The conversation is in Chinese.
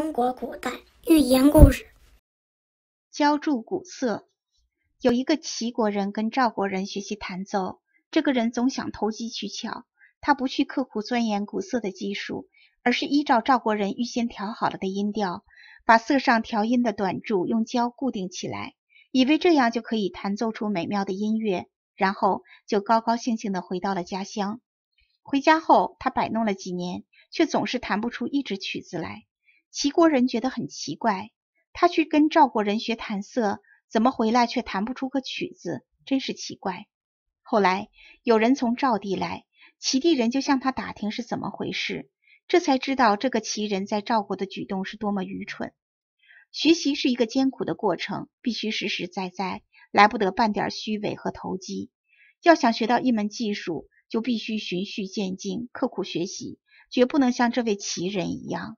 中国古代寓言故事：胶柱鼓瑟。有一个齐国人跟赵国人学习弹奏，这个人总想投机取巧，他不去刻苦钻研古瑟的技术，而是依照赵国人预先调好了的音调，把瑟上调音的短柱用胶固定起来，以为这样就可以弹奏出美妙的音乐，然后就高高兴兴的回到了家乡。回家后，他摆弄了几年，却总是弹不出一支曲子来。齐国人觉得很奇怪，他去跟赵国人学弹瑟，怎么回来却弹不出个曲子，真是奇怪。后来有人从赵地来，齐地人就向他打听是怎么回事，这才知道这个齐人在赵国的举动是多么愚蠢。学习是一个艰苦的过程，必须实实在在，来不得半点虚伪和投机。要想学到一门技术，就必须循序渐进，刻苦学习，绝不能像这位齐人一样。